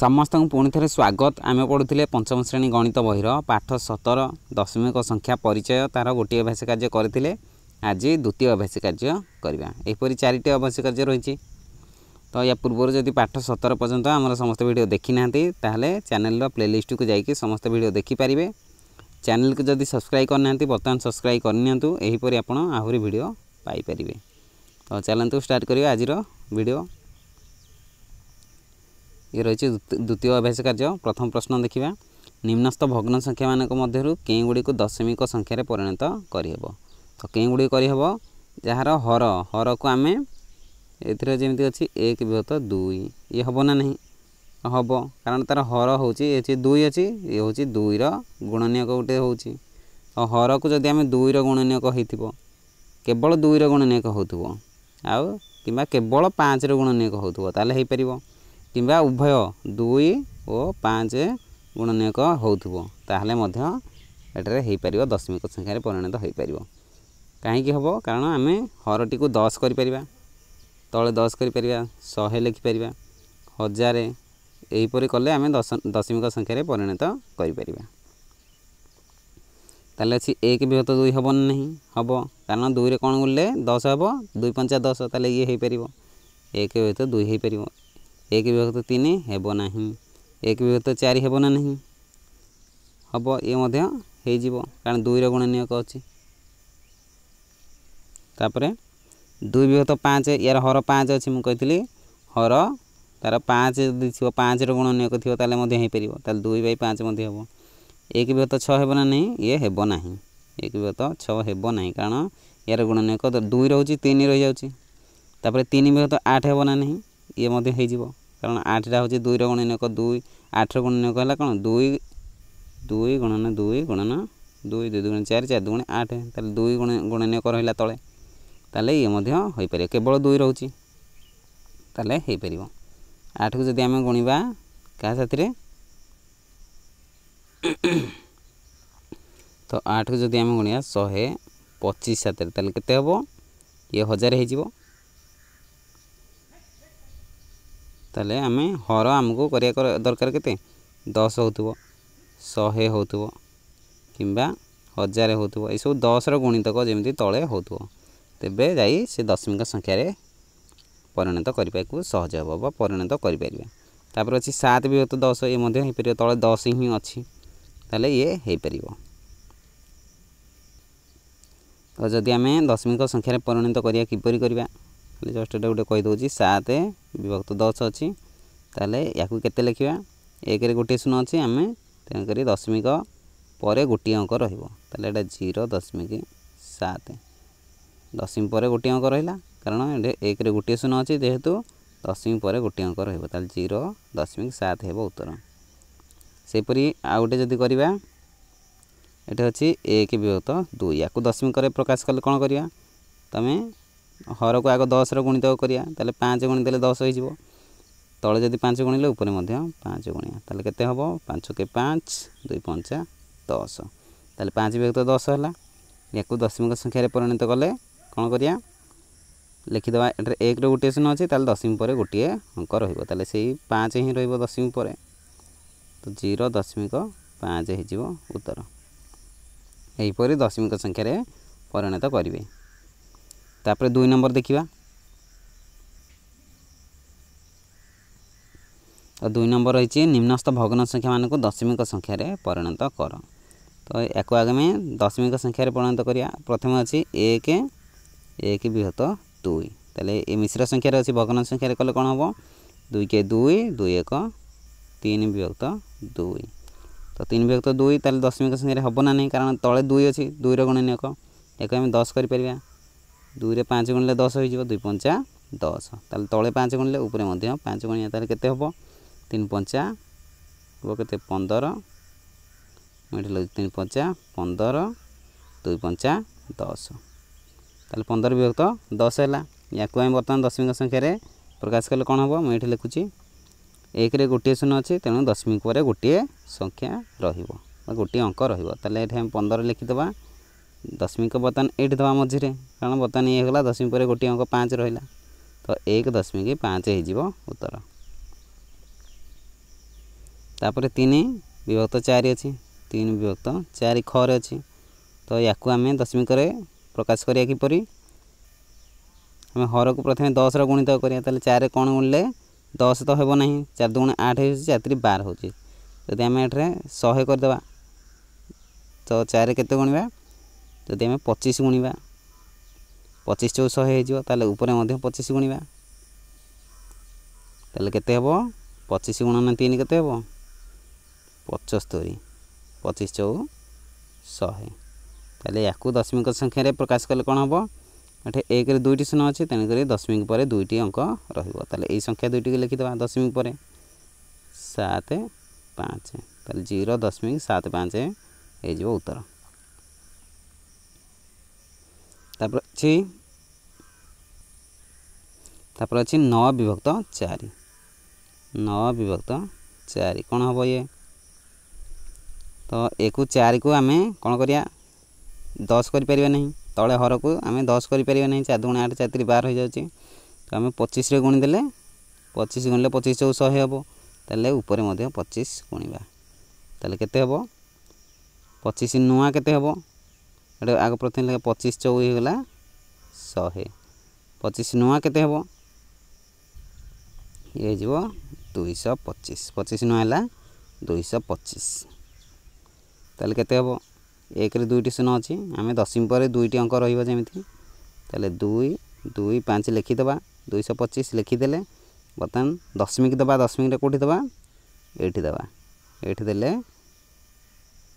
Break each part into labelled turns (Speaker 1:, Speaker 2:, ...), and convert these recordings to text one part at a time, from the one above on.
Speaker 1: ସମସ୍ତଙ୍କୁ ପୁଣି ଥରେ ସ୍ୱାଗତ ଆମେ ପଢ଼ୁଥିଲେ ପଞ୍ଚମ ଶ୍ରେଣୀ ଗଣିତ ବହିର ପାଠ ସତର ଦଶମିକ ସଂଖ୍ୟା ପରିଚୟ ତା'ର ଗୋଟିଏ ଅଭ୍ୟାସ କାର୍ଯ୍ୟ କରିଥିଲେ ଆଜି ଦ୍ୱିତୀୟ ଅଭ୍ୟାସ କାର୍ଯ୍ୟ କରିବା ଏହିପରି ଚାରିଟି ଅଭ୍ୟାସ କାର୍ଯ୍ୟ ରହିଛି ତ ୟା ପୂର୍ବରୁ ଯଦି ପାଠ ସତର ପର୍ଯ୍ୟନ୍ତ ଆମର ସମସ୍ତ ଭିଡ଼ିଓ ଦେଖିନାହାନ୍ତି ତାହେଲେ ଚ୍ୟାନେଲ୍ର ପ୍ଲେଲିଷ୍ଟକୁ ଯାଇକି ସମସ୍ତ ଭିଡ଼ିଓ ଦେଖିପାରିବେ ଚ୍ୟାନେଲ୍କୁ ଯଦି ସବସ୍କ୍ରାଇବ୍ କରିନାହାନ୍ତି ବର୍ତ୍ତମାନ ସବସ୍କ୍ରାଇବ୍ କରିନିଅନ୍ତୁ ଏହିପରି ଆପଣ ଆହୁରି ଭିଡ଼ିଓ ପାଇପାରିବେ ତ ଚାଲନ୍ତୁ ଷ୍ଟାର୍ଟ କରିବା ଆଜିର ଭିଡ଼ିଓ ଇଏ ରହିଛି ଦ୍ୱିତୀୟ ଅଭ୍ୟାସ କାର୍ଯ୍ୟ ପ୍ରଥମ ପ୍ରଶ୍ନ ଦେଖିବା ନିମ୍ନସ୍ଥ ଭଗ୍ନ ସଂଖ୍ୟାମାନଙ୍କ ମଧ୍ୟରୁ କେଉଁଗୁଡ଼ିକୁ ଦଶମିକ ସଂଖ୍ୟାରେ ପରିଣତ କରିହେବ ତ କେଉଁଗୁଡ଼ିକ କରିହେବ ଯାହାର ହର ହରକୁ ଆମେ ଏଥିରେ ଯେମିତି ଅଛି ଏକ ବିଭକ୍ତ ଦୁଇ ଇଏ ହେବ ନା ନାହିଁ ହେବ କାରଣ ତା'ର ହର ହେଉଛି ଏ ଅଛି ଦୁଇ ଅଛି ଇଏ ହେଉଛି ଦୁଇର ଗୁଣନୀୟକ ଗୋଟେ ହେଉଛି ଆଉ ହରକୁ ଯଦି ଆମେ ଦୁଇର ଗୁଣନୀୟକ ହୋଇଥିବ କେବଳ ଦୁଇର ଗୁଣନୀୟକ ହେଉଥିବ ଆଉ କିମ୍ବା କେବଳ ପାଞ୍ଚର ଗୁଣନୀୟକ ହେଉଥିବ ତାହେଲେ ହୋଇପାରିବ किंवा उभय दुई और पाँच गुणनयक होटे हो पार दशमिक संख्यार परिणत हो पार कहीं हम कारण आम हर टी को दस कर तले दस शहे लिखिपर हजार यहीपर कले आम दस दशमिक संख्यार परिणत कर एक बृहत दुई हम ना हम कारण दुई रे कौन गुणले दस हम दुई पंचा दस तेल ये हो पार एक बृहत दुई हो पार ଏକ ବିଭକ୍ତ ତିନି ହେବ ନାହିଁ ଏକ ବିଭକ୍ତ ଚାରି ହେବ ନା ନାହିଁ ହେବ ଇଏ ମଧ୍ୟ ହୋଇଯିବ କାରଣ ଦୁଇର ଗୁଣନୀୟକ ଅଛି ତାପରେ ଦୁଇ ବିଭକ୍ତ ପାଞ୍ଚ ୟାର ହର ପାଞ୍ଚ ଅଛି ମୁଁ କହିଥିଲି ହର ତାର ପାଞ୍ଚ ଯଦି ଥିବ ପାଞ୍ଚର ଗୁଣନୀୟକ ଥିବ ତାହେଲେ ମଧ୍ୟ ହୋଇପାରିବ ତାହେଲେ ଦୁଇ ବାଇ ପାଞ୍ଚ ମଧ୍ୟ ହେବ ଏକ ବିଭକ୍ତ ଛଅ ହେବ ନା ନାହିଁ ଇଏ ହେବ ନାହିଁ ଏକ ବିଭକ୍ତ ଛଅ ହେବ ନାହିଁ କାରଣ ୟାର ଗୁଣନୀୟକ ଦୁଇ ରହୁଛି ତିନି ରହିଯାଉଛି ତାପରେ ତିନି ବିଭକ୍ତ ଆଠ ହେବ ନା ନାହିଁ ଇଏ ମଧ୍ୟ ହେଇଯିବ କାରଣ ଆଠଟା ହେଉଛି ଦୁଇର ଗୁଣନୀୟକ ଦୁଇ ଆଠର ଗୁଣନୀୟକ ହେଲା କ'ଣ ଦୁଇ ଦୁଇ ଗୁଣନ ଦୁଇ ଗୁଣନ ଦୁଇ ଦୁଇ ଦୁଗୁଣ ଚାରି ଚାରି ଦୁଗୁଣ ଆଠ ତାହେଲେ ଦୁଇ ଗୁଣ ଗୁଣନୀୟକ ରହିଲା ତଳେ ତାହେଲେ ଇଏ ମଧ୍ୟ ହୋଇପାରିବ କେବଳ ଦୁଇ ରହୁଛି ତାହେଲେ ହେଇପାରିବ ଆଠକୁ ଯଦି ଆମେ ଗୁଣିବା କାହା ସାଥିରେ ତ ଆଠକୁ ଯଦି ଆମେ ଗୁଣିବା ଶହେ ପଚିଶ ସାତରେ ତାହେଲେ କେତେ ହେବ ଇଏ ହଜାର ହେଇଯିବ ତାହେଲେ ଆମେ ହର ଆମକୁ କରିବା ଦରକାର କେତେ ଦଶ ହେଉଥିବ ଶହେ ହେଉଥିବ କିମ୍ବା ହଜାରେ ହେଉଥିବ ଏସବୁ ଦଶର ଗୁଣିତକ ଯେମିତି ତଳେ ହେଉଥିବ ତେବେ ଯାଇ ସେ ଦଶମିକ ସଂଖ୍ୟାରେ ପରିଣତ କରିବାକୁ ସହଜ ହେବ ବା ପରିଣତ କରିପାରିବା ତାପରେ ଅଛି ସାତ ବିଭକ୍ତ ଦଶ ଇଏ ମଧ୍ୟ ହେଇପାରିବ ତଳେ ଦଶ ହିଁ ଅଛି ତାହେଲେ ଇଏ ହେଇପାରିବ ତ ଯଦି ଆମେ ଦଶମିକ ସଂଖ୍ୟାରେ ପରିଣତ କରିବା କିପରି କରିବା जस्ट ये गोटे कहीदे सात विभक्त दस अच्छी तेल या कते लिखा एक गोटे शून्य अच्छी आम तेणुक दशमिक पर गोटे अंक रहा जीरो दशमिक सात दशमी पर गोटे अंक रहा कारण एक गोटे शून्य अच्छी जेहेतु दशमी पर गोटे अंक रहा जीरो दशमिक सात हो उत्तर सेपरी आ गए जदि कर एक विभक्त दुई या दशमी प्रकाश कले कौन करवा तुम्हें ହରକୁ ଆଗ ଦଶର ଗୁଣିତ କରିବା ତାହେଲେ ପାଞ୍ଚ ଗୁଣି ଦେଲେ ଦଶ ହେଇଯିବ ତଳେ ଯଦି ପାଞ୍ଚ ଗୁଣିଲେ ଉପରେ ମଧ୍ୟ ପାଞ୍ଚ ଗୁଣିଆ ତାହେଲେ କେତେ ହେବ ପାଞ୍ଚ କେ ପାଞ୍ଚ ଦୁଇ ପଞ୍ଚା ଦଶ ତାହେଲେ ପାଞ୍ଚ ବ୍ୟକ୍ତ ଦଶ ହେଲା ଏହାକୁ ଦଶମିକ ସଂଖ୍ୟାରେ ପରିଣତ କଲେ କ'ଣ କରିବା ଲେଖିଦେବା ଏଠାରେ ଏକର ଗୋଟିଏ ଚିହ୍ନ ଅଛି ତାହେଲେ ଦଶମ ପରେ ଗୋଟିଏ ଅଙ୍କ ରହିବ ତାହେଲେ ସେଇ ପାଞ୍ଚ ହିଁ ରହିବ ଦଶମ ପରେ ତ ଜିରୋ ଦଶମିକ ପାଞ୍ଚ ହେଇଯିବ ଉତ୍ତର ଏହିପରି ଦଶମିକ ସଂଖ୍ୟାରେ ପରିଣତ କରିବେ তাপরে দুই নম্বর দেখিবা তো দুই নম্বর রয়েছে নিম্নস্থ ভগ্ন সংখ্যা মানুষ দশমিক সংখ্যার পরিণত কর তো একু আগে দশমিক সংখ্যার পরিণত করা প্রথমে অছি এক এক বিহত দুই তাহলে এ মিশ্র সংখ্যার অছি ভগ্ন সংখ্যার কলে কম হব দুই কে দুই দুই এক তিন বিভক্ত দুই তো তিন বিভক্ত দুই তাহলে দশমিক সংখ্যার হব না নাই কারণ তলে দুই অছি দুইর গুণনীয়ক একু আমি দশ করে পারা দুইরে পাঁচ গুণলে দশ হয়ে দুই পঞ্চা দশ তাহলে তলে পাঁচ গুণলে উপরে মধ্যে পাঁচ গুণিয়া তাহলে কেতে হব তিন পঞ্চা হব কেতে পনেরো এটি লগে তিন পঞ্চা পনেরো দুই পঞ্চা দশ তাহলে পনেরো বিভক্ত দশ হল ইয়াকু আমি বর্তমান দশমিক সংখ্যার প্রকাশ কলে কম হব মু এটি লিখুছি একরে গোটিয়ে শূন্য অছি তেমন দশমিক পরে গোটিয়ে সংখ্যা রহব গোটিয়ে অঙ্ক রহব তাহলে এটি আমি পনেরো লিখিদেবা ଦଶମିକ ବର୍ତ୍ତମାନ ଏଇଠି ଦେବା ମଝିରେ କାରଣ ବର୍ତ୍ତମାନ ଇଏ ହେଇଗଲା ଦଶମିକ ପରେ ଗୋଟିଏ ଅଙ୍କ ପାଞ୍ଚ ରହିଲା ତ ଏକ ଦଶମିକ ପାଞ୍ଚ ହେଇଯିବ ଉତ୍ତର ତାପରେ ତିନି ବିଭକ୍ତ ଚାରି ଅଛି ତିନି ବିଭକ୍ତ ଚାରି ଖରେ ଅଛି ତ ୟାକୁ ଆମେ ଦଶମିକରେ ପ୍ରକାଶ କରିବା କିପରି ଆମେ ହରକୁ ପ୍ରଥମେ ଦଶର ଗୁଣିତ କରିବା ତାହେଲେ ଚାରିରେ କ'ଣ ଗୁଣିଲେ ଦଶ ତ ହେବ ନାହିଁ ଚାରି ଦୁଗୁଣ ଆଠ ହେଉଛି ଚାରି ବାର ହେଉଛି ଯଦି ଆମେ ଏଠାରେ ଶହେ କରିଦେବା ତ ଚାରିରେ କେତେ ଗୁଣିବା ଯଦି ଆମେ ପଚିଶ ଗୁଣିବା ପଚିଶ ଚଉ ଶହେ ହେଇଯିବ ତାହେଲେ ଉପରେ ମଧ୍ୟ ପଚିଶ ଗୁଣିବା ତାହେଲେ କେତେ ହେବ ପଚିଶ ଗୁଣନ ତିନି କେତେ ହେବ ପଞ୍ଚସ୍ତରୀ ପଚିଶ ଚଉ ଶହେ ତାହେଲେ ୟାକୁ ଦଶମିକ ସଂଖ୍ୟାରେ ପ୍ରକାଶ କଲେ କ'ଣ ହେବ ଏଠି ଏକରେ ଦୁଇଟି ଶୂନ ଅଛି ତେଣୁକରି ଦଶମିକ ପରେ ଦୁଇଟି ଅଙ୍କ ରହିବ ତାହେଲେ ଏଇ ସଂଖ୍ୟା ଦୁଇଟିକୁ ଲେଖିଦେବା ଦଶମିକ ପରେ ସାତ ପାଞ୍ଚ ତାହେଲେ ଜିରୋ ଦଶମିକ ସାତ ପାଞ୍ଚ ହେଇଯିବ ଉତ୍ତର তারপর ଅଛି ତାପରେ ଅଛି ନଅ ବିଭକ୍ତ ଚାରି ନଅ ବିଭକ୍ତ ଚାରି କ'ଣ ହେବ ଇଏ ତ ଏକୁ ଚାରିକୁ ଆମେ କ'ଣ କରିବା ଦଶ କରିପାରିବା ନାହିଁ ତଳେ ହରକୁ ଆମେ ଦଶ କରିପାରିବା ନାହିଁ ଚାରି ଦୁଗୁଣା ଆଠ ଚାରି ବାର ହୋଇଯାଉଛି ତ ଆମେ ପଚିଶରେ ଗୁଣିଦେଲେ ପଚିଶ ଗୁଣିଲେ ପଚିଶ ଚଉ ଶହେ ହେବ ତାହେଲେ ଉପରେ ମଧ୍ୟ ପଚିଶ ଗୁଣିବା ତାହେଲେ କେତେ ହେବ ପଚିଶ ନୂଆ କେତେ ହେବ ଏଠି ଆଗ ପ୍ରଥମେ ଲେଖା ପଚିଶ ଚଉ ହେଇଗଲା ଶହେ ପଚିଶ ନୂଆ କେତେ ହେବ ଇଏ ହେଇଯିବ ଦୁଇଶହ ପଚିଶ ପଚିଶ ନୂଆ ହେଲା ଦୁଇଶହ ପଚିଶ ତାହେଲେ କେତେ ହେବ ଏକରେ ଦୁଇଟି ଶୂନ ଅଛି ଆମେ ଦଶମୀ ପରେ ଦୁଇଟି ଅଙ୍କ ରହିବ ଯେମିତି ତାହେଲେ ଦୁଇ ଦୁଇ ପାଞ୍ଚ ଲେଖିଦେବା ଦୁଇଶହ ପଚିଶ ଲେଖିଦେଲେ ବର୍ତ୍ତମାନ ଦଶମିକ ଦେବା ଦଶମିକଟା କେଉଁଠି ଦେବା ଏଇଠି ଦେବା ଏଇଠି ଦେଲେ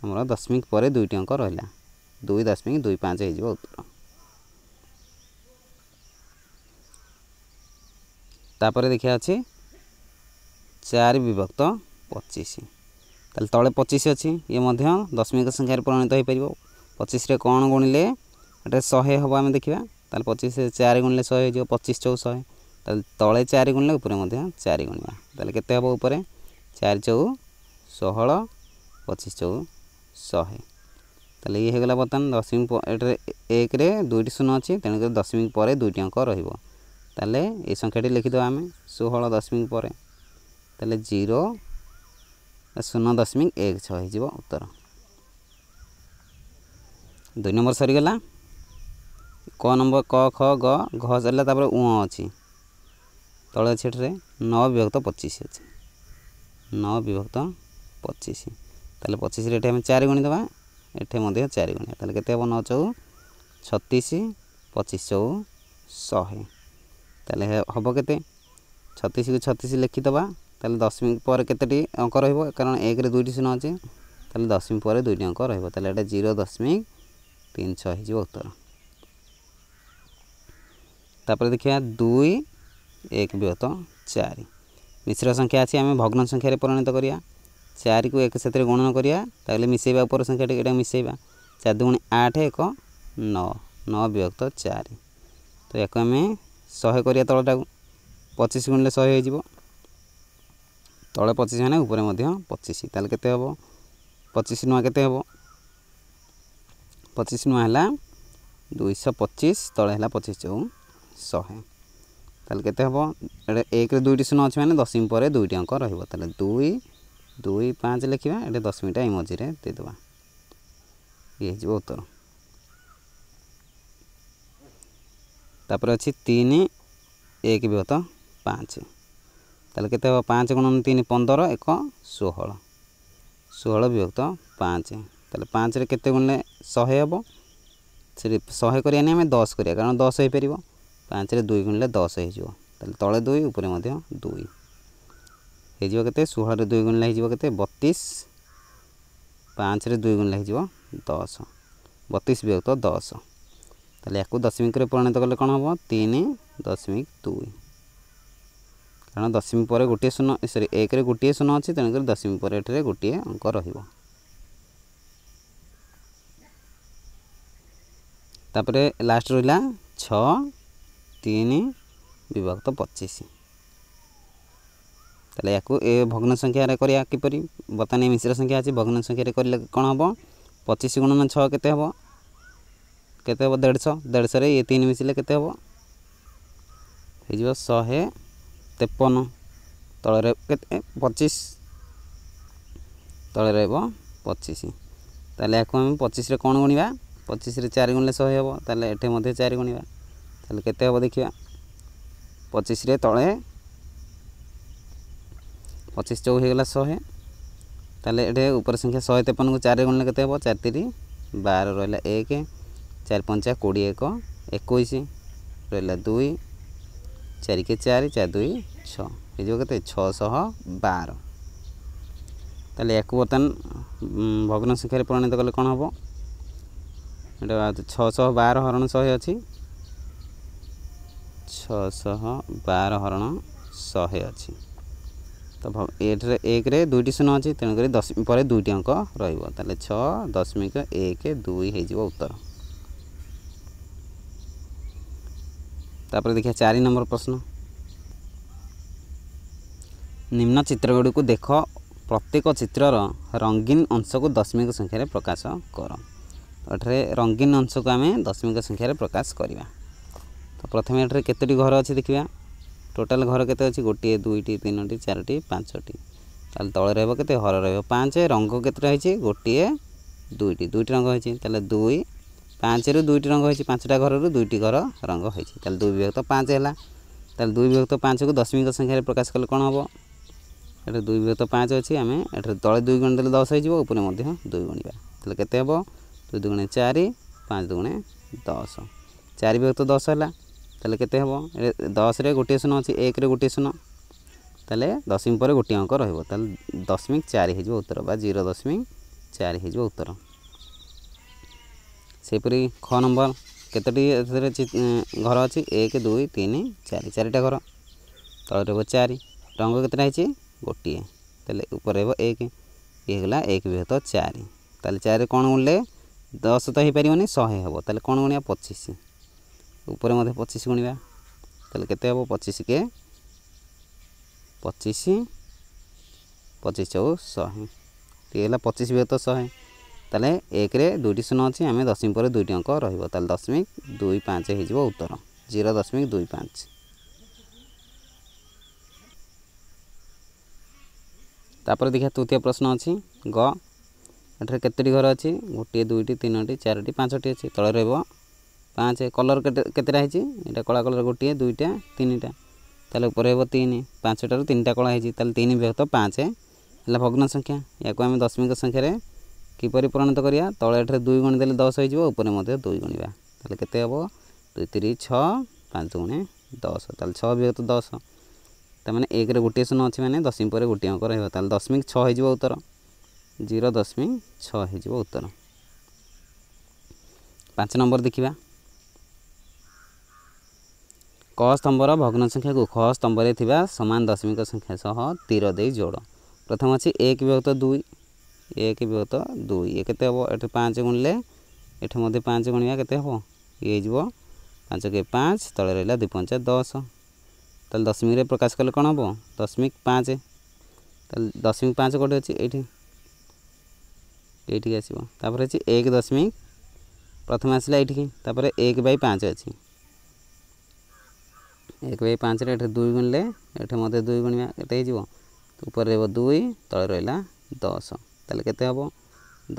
Speaker 1: ଆମର ଦଶମିକ ପରେ ଦୁଇଟି ଅଙ୍କ ରହିଲା दुई दशमिक दुई पाँच हो उत्तर तापर देखिए अच्छे चार विभक्त पचीस तले पचीस अच्छी ये दशमिक संख्यार परिणत हो पार पचीस कौन गुणिले शहे हम आम देखा तो पचीस चार गुणिले शहे हो पचीस चौ शहे तले चार गुणिले उपरे चार गुणिया के चार चौ षोह पचीस चौ शहे তাহলে ইয়ে হয়ে গেল বর্তমান দশমিক এটার একরে দুইটি শূন্য অছি তেমনি দশমিক পরে দুইটি অঙ্ক রহব তাহলে এই সংখ্যাটি লিখিদেবা আমি ষোহল দশমিক পরে তাহলে জিরো শূন্য দশমিক এক ছ হয়ে যাব উত্তর দুই নম্বর সরিগাল ক নম্বর ক খ গ ঘ সরিলা তারপরে উ অছি তলে আছে এটার ন বিভক্ত পঁচিশ আছে ন বিভক্ত পঁচিশ তাহলে পঁচিশ রেটে আমি চারি গুণিদেবা ଏଠି ମଧ୍ୟ ଚାରି ଗୁଣିଆ ତାହେଲେ କେତେ ହେବ ନଅ ଚଉ ଛତିଶ ପଚିଶ ଚଉ ଶହେ ତାହେଲେ ହେବ କେତେ ଛତିଶକୁ ଛତିଶ ଲେଖିଦେବା ତାହେଲେ ଦଶମିକ ପରେ କେତେଟି ଅଙ୍କ ରହିବ କାରଣ ଏକରେ ଦୁଇଟି ଶୂନ ଅଛି ତାହେଲେ ଦଶମିକ ପରେ ଦୁଇଟି ଅଙ୍କ ରହିବ ତାହେଲେ ଏଇଟା ଜିରୋ ଦଶମିକ ତିନି ଛଅ ହେଇଯିବ ଉତ୍ତର ତାପରେ ଦେଖିବା ଦୁଇ ଏକ ବିହତ ଚାରି ମିଶ୍ର ସଂଖ୍ୟା ଅଛି ଆମେ ଭଗ୍ନ ସଂଖ୍ୟାରେ ପରିଣତ କରିବା चार को एक साथ गणन करवाई मिसेवा उपर संख्या मिसेवा चार दुगुण आठ एक नौ नौ विभक्त चार तो एक आम शहे कर तलटा को पचिश गुणिले शहे तले पचिश मैंने उपरे पचीस तेल के पचिश नुआ के पचीस नुआ है दुई पचीस तले है पचीस चौ शहे तेल के एक दुईट शून अच्छे मैंने दशम पर दुईट अंक रही दुई दुई पाँच लेख्दा ए दस मिनट तापर मजे तिन एक विभक्त पाँच तुण तिन पन्ध्र एक षोहो विभक्त पाँच ते गुण्ले शे हे शेक दस गरिसपार पाँचले दुई गुणले दस है तुई उप दुई ହେଇଯିବ କେତେ ଷୋହଳରେ ଦୁଇ ଗୁଣିଲା ହେଇଯିବ କେତେ ବତିଶ ପାଞ୍ଚରେ ଦୁଇ ଗୁଣିଲା ହେଇଯିବ ଦଶ ବତିଶ ବିଭକ୍ତ ଦଶ ତାହେଲେ ୟାକୁ ଦଶମିକରେ ପରିଣତ କଲେ କ'ଣ ହେବ ତିନି ଦଶମିକ ଦୁଇ କାରଣ ଦଶମିକ ପରେ ଗୋଟିଏ ଶୂନ ସରି ଏକରେ ଗୋଟିଏ ଶୂନ ଅଛି ତେଣୁକରି ଦଶମିକ ପରେ ଏଠାରେ ଗୋଟିଏ ଅଙ୍କ ରହିବ ତାପରେ ଲାଷ୍ଟ ରହିଲା ଛଅ ତିନି ବିଭକ୍ତ ପଚିଶ ତାହେଲେ ୟାକୁ ଏ ଭଗ୍ନ ସଂଖ୍ୟାରେ କରିବା କିପରି ବର୍ତ୍ତମାନ ଏ ମିଶ୍ର ସଂଖ୍ୟା ଅଛି ଭଗ୍ନ ସଂଖ୍ୟାରେ କରିଲେ କ'ଣ ହେବ ପଚିଶ ଗୁଣନ ଛଅ କେତେ ହେବ କେତେ ହେବ ଦେଢ଼ଶହ ଦେଢ଼ଶହରେ ଇଏ ତିନି ମିଶିଲେ କେତେ ହେବ ହେଇଯିବ ଶହେ ତେପନ ତଳରେ କେତେ ପଚିଶ ତଳେ ରହିବ ପଚିଶ ତାହେଲେ ୟାକୁ ଆମେ ପଚିଶରେ କ'ଣ ଗୁଣିବା ପଚିଶରେ ଚାରି ଗୁଣିଲେ ଶହେ ହେବ ତାହେଲେ ଏଠି ମଧ୍ୟ ଚାରି ଗୁଣିବା ତାହେଲେ କେତେ ହେବ ଦେଖିବା ପଚିଶରେ ତଳେ পঁচিশ চৌ হয়ে গেল শহে তাহলে এটি উপর সংখ্যা শহে তেপনকু চারি গুণলে কেতে হব চারি তিরি বার রহলা এক চারি পঞ্চা কোড়ি এক একুশ রহলা দুই চারিকে চারি চারি দুই ছ ହେଇଯିବ କେତେ ଛଅଶହ ବାର ତାହେଲେ ୟାକୁ ବର୍ତ୍ତମାନ ଭଗ୍ନ ସଂଖ୍ୟାରେ ପରିଣତ କଲେ କ'ଣ ହେବ ଏଇଟା ଛଅଶହ ବାର ହରଣ ଶହେ ଅଛି ଛଅଶହ ବାର ହରଣ ଶହେ ଅଛି त भए दुईटी शून्य अझै तेणुकरी दसैँ दुईटी अङ्क रहे छ दशमिक एक दुई है उत्तर तपर देखा चार नम्बर प्रश्न निम्न चित्र को देख प्रत्येक चित् रङ्गीन अंशको दशमिक संख्यो प्रकाश गर एउटा रङ्गीन अंशको आमे दसमिक संख्यार प्रकाशको त प्रथमे कति घर अझै देखा ଟୋଟାଲ୍ ଘର କେତେ ଅଛି ଗୋଟିଏ ଦୁଇଟି ତିନୋଟି ଚାରୋଟି ପାଞ୍ଚଟି ତାହେଲେ ତଳେ ରହିବ କେତେ ହର ରହିବ ପାଞ୍ଚ ରଙ୍ଗ କେତେଟା ହେଇଛି ଗୋଟିଏ ଦୁଇଟି ଦୁଇଟି ରଙ୍ଗ ହେଇଛି ତାହେଲେ ଦୁଇ ପାଞ୍ଚରୁ ଦୁଇଟି ରଙ୍ଗ ହେଇଛି ପାଞ୍ଚଟା ଘରରୁ ଦୁଇଟି ଘର ରଙ୍ଗ ହେଇଛି ତାହେଲେ ଦୁଇ ବିଭକ୍ତ ପାଞ୍ଚ ହେଲା ତାହେଲେ ଦୁଇ ବିଭକ୍ତ ପାଞ୍ଚକୁ ଦଶମିକ ସଂଖ୍ୟାରେ ପ୍ରକାଶ କଲେ କ'ଣ ହେବ ଏଠାରେ ଦୁଇ ବିଭକ୍ତ ପାଞ୍ଚ ଅଛି ଆମେ ଏଠାରେ ତଳେ ଦୁଇ ଗୁଣ ଦେଲେ ଦଶ ହେଇଯିବ ଉପରେ ମଧ୍ୟ ଦୁଇ ଗୁଣିବା ତାହେଲେ କେତେ ହେବ ଦୁଇ ଦୁଗୁଣେ ଚାରି ପାଞ୍ଚ ଦୁଗୁଣେ ଦଶ ଚାରି ବିଭକ୍ତ ଦଶ ହେଲା तेल के दस रे गोटे शून अच्छे एक रे गोटे शून तेल दशमी पर गोटे अंक रहा दशमिक चार हो जीरो दशमिक चार हो उत्तर से ख नंबर कतोटी घर अच्छी एक दुई तीन चार चार घर तल रो चार रंग के गोटे तेल उपर रो एक येगला एक विहत चार चार कौन गुणले दस तो हो पारे शहे हे तेल कौन गुणिया पचिश উপরে মধ্যে পঁচিশ গুণবা তাহলে কেতে হব পঁচিশকে পঁচিশ পঁচিশ চৌ শহে টিকে হল পঁচিশ বিহত শহে তাহলে একরে দুইটি শূন্য অছি আমি দশমিক পরে দুইটি অঙ্ক রহব তাহলে দশমিক দুই পাঁচ হয়ে উত্তর জিরো দশমিক দুই পাঁচ ତାପରେ ଦେଖିବା ତୃତୀୟ ପ୍ରଶ୍ନ ଅଛି ଗ ଏଠାରେ କେତୋଟି ଘର ଅଛି ଗୋଟିଏ ଦୁଇଟି ତିନୋଟି ଚାରୋଟି ପାଞ୍ଚଟି ଅଛି ତଳେ ରହିବ ପାଞ୍ଚ କଲର୍ কলর କେତେଟା ହେଇଛି ଏଇଟା କଳା କଲର୍ ଗୋଟିଏ ଦୁଇଟା ତିନିଟା ତାହେଲେ ଉପରେ ହେବ ତିନି ପାଞ୍ଚଟାରୁ ତିନିଟା କଳା ହେଇଛି ତାହେଲେ ତିନି বিভক্ত ପାଞ୍ଚ ହେଲା ଭଗ୍ନ ସଂଖ୍ୟା ୟାକୁ ଆମେ ଦଶମିକ ସଂଖ୍ୟାରେ କିପରି ପରିଣତ କରିବା ତଳେ ଏଠାରେ ଦୁଇ ଗୁଣି ଦେଲେ ଦଶ ହେଇଯିବ ଉପରେ ମଧ୍ୟ ଦୁଇ ଗୁଣିବା ତାହେଲେ କେତେ ହେବ ଦୁଇ ତିରିଶ ଛଅ ପାଞ୍ଚ ଗୁଣେ ଦଶ ତାହେଲେ ଛଅ ବିଭକ୍ତ ଦଶ ତାମାନେ ଏକରେ ଗୋଟିଏ ଶୂନ ଅଛି ମାନେ ଦଶମୀ ପରେ ଗୋଟିଏ ଅଙ୍କ ରହିବ ତାହେଲେ ଦଶମିକ ଛଅ ହେଇଯିବ ଉତ୍ତର ଜିରୋ ଦଶମିକ ଛଅ ହେଇଯିବ ଉତ୍ତର ପାଞ୍ଚ ନମ୍ବର ଦେଖିବା क स्तंभर भग्न संख्या को ख स्तंभ में सामान दशमिक संख्या सह तीर दे जोड़ प्रथम अच्छे एक विभक्त दुई एक विभक्त दुई ये के पाँच गुणले ये पाँच गुणिया के पाँच के पाँच तले रहा दुई दस तो दशमिक प्रकाश कले कौन हम दशमिक पाँच दशमिक पाँच गोटे अच्छे ये ये अच्छे एक दशमिक प्रथम आसला ये एक बै पाँच अच्छी ଏକ ବାଇ ପାଞ୍ଚରେ ଏଠି ଦୁଇ ଗୁଣିଲେ ଏଠି ମଧ୍ୟ ଦୁଇ ଗୁଣିବା କେତେ ହେଇଯିବ ଉପରେ ରହିବ ଦୁଇ ତଳେ ରହିଲା ଦଶ ତାହେଲେ କେତେ ହେବ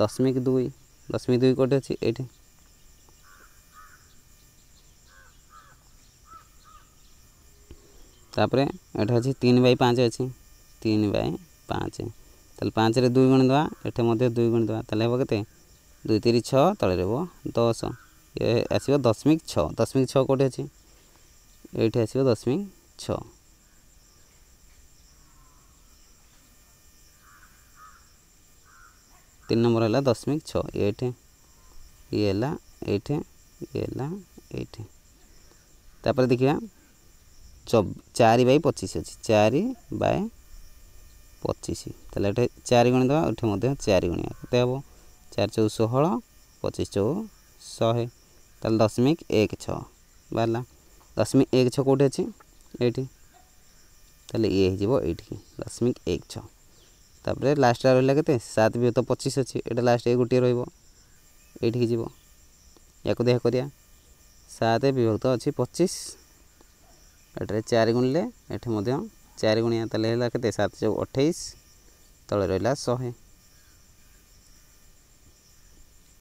Speaker 1: ଦଶମିକ ଦୁଇ ଦଶମିକ ଦୁଇ କେଉଁଠି ଅଛି ଏଇଠି ତାପରେ ଏଠି ଅଛି ତିନି ବାଇ ପାଞ୍ଚ ଅଛି ତିନି ବାଇ ପାଞ୍ଚ ତାହେଲେ ପାଞ୍ଚରେ ଦୁଇ ଗୁଣି ଦେବା ଏଠି ମଧ୍ୟ ଦୁଇ ଗୁଣି ଦେବା ତାହେଲେ ହେବ କେତେ ଦୁଇ ତିରି ଛଅ ତଳେ ରହିବ ଦଶ ଆସିବ ଦଶମିକ ଛଅ ଦଶମିକ ଛଅ କେଉଁଠି ଅଛି ଏଇଠି ଆସିବ ଦଶମିକ ଛଅ ତିନି ନମ୍ବର ହେଲା ଦଶମିକ ଛଅ ଏଇଠି ଇଏ ହେଲା ଏଇଠି ଇଏ ହେଲା ଏଇଠି ତାପରେ ଦେଖିବା ଚାରି ବାଇ ପଚିଶ ଅଛି ଚାରି ବାଇ ପଚିଶ ତାହେଲେ ଏଠି ଚାରି ଗୁଣି ଦେବା ଏଠି ମଧ୍ୟ ଚାରି ଗୁଣିଆ କେତେ ହେବ ଚାରି ଚଉ ଷୋହଳ ପଚିଶ ଚଉ ଶହେ ତାହେଲେ ଦଶମିକ ଏକ ଛଅ ବାହାରିଲା দশমিক এক ছ কোটি আছে এইটি তাহলে ইয়ে হয়ে এইটি দশমিক এক ছ তাপরে লাস্টটা রহলা কেতে সাত বিহত পঁচিশ আছে এটা লাস্ট এই গোটিয়ে রহব এইটিকে যাব ইয়াকে দেখ করিয়া সাত বিভক্ত অছি পঁচিশ এটারে চারি গুণলে এটি মধ্যে চারি গুণিয়া তাহলে হল কেতে সাত চৌ অঠেইশ তলে রহলা শহে